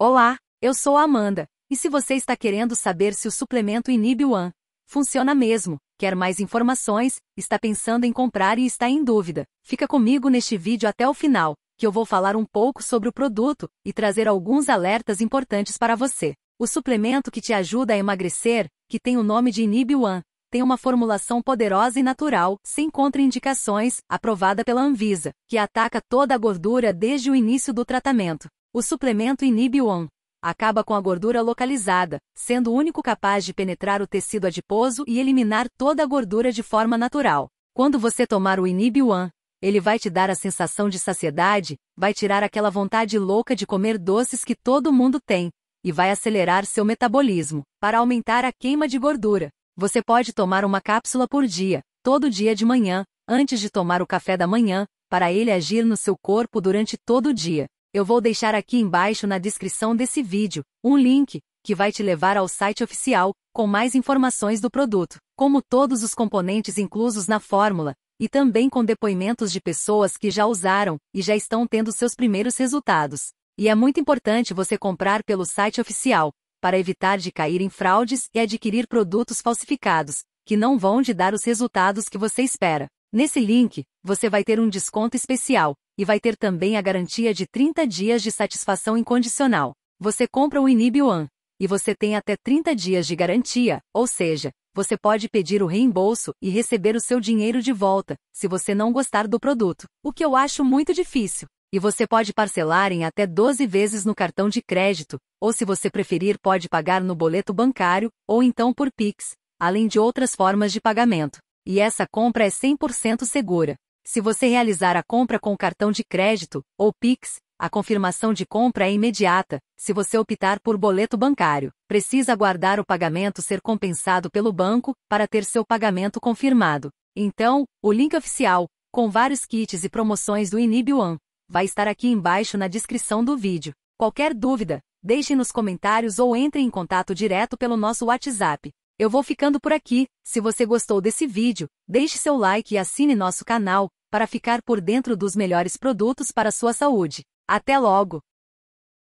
Olá, eu sou a Amanda, e se você está querendo saber se o suplemento Inib One funciona mesmo, quer mais informações, está pensando em comprar e está em dúvida, fica comigo neste vídeo até o final, que eu vou falar um pouco sobre o produto e trazer alguns alertas importantes para você. O suplemento que te ajuda a emagrecer, que tem o nome de Inib One, tem uma formulação poderosa e natural, sem contraindicações, aprovada pela Anvisa, que ataca toda a gordura desde o início do tratamento. O suplemento inibe o Acaba com a gordura localizada, sendo o único capaz de penetrar o tecido adiposo e eliminar toda a gordura de forma natural. Quando você tomar o Inib One, ele vai te dar a sensação de saciedade, vai tirar aquela vontade louca de comer doces que todo mundo tem, e vai acelerar seu metabolismo, para aumentar a queima de gordura. Você pode tomar uma cápsula por dia, todo dia de manhã, antes de tomar o café da manhã, para ele agir no seu corpo durante todo o dia. Eu vou deixar aqui embaixo na descrição desse vídeo um link que vai te levar ao site oficial com mais informações do produto, como todos os componentes inclusos na fórmula, e também com depoimentos de pessoas que já usaram e já estão tendo seus primeiros resultados. E é muito importante você comprar pelo site oficial, para evitar de cair em fraudes e adquirir produtos falsificados, que não vão te dar os resultados que você espera. Nesse link, você vai ter um desconto especial e vai ter também a garantia de 30 dias de satisfação incondicional. Você compra o Inib One e você tem até 30 dias de garantia, ou seja, você pode pedir o reembolso e receber o seu dinheiro de volta, se você não gostar do produto, o que eu acho muito difícil. E você pode parcelar em até 12 vezes no cartão de crédito, ou se você preferir, pode pagar no boleto bancário, ou então por Pix, além de outras formas de pagamento. E essa compra é 100% segura. Se você realizar a compra com cartão de crédito ou Pix, a confirmação de compra é imediata. Se você optar por boleto bancário, precisa aguardar o pagamento ser compensado pelo banco para ter seu pagamento confirmado. Então, o link oficial, com vários kits e promoções do Inib One, vai estar aqui embaixo na descrição do vídeo. Qualquer dúvida, deixe nos comentários ou entre em contato direto pelo nosso WhatsApp eu vou ficando por aqui, se você gostou desse vídeo, deixe seu like e assine nosso canal, para ficar por dentro dos melhores produtos para sua saúde. Até logo!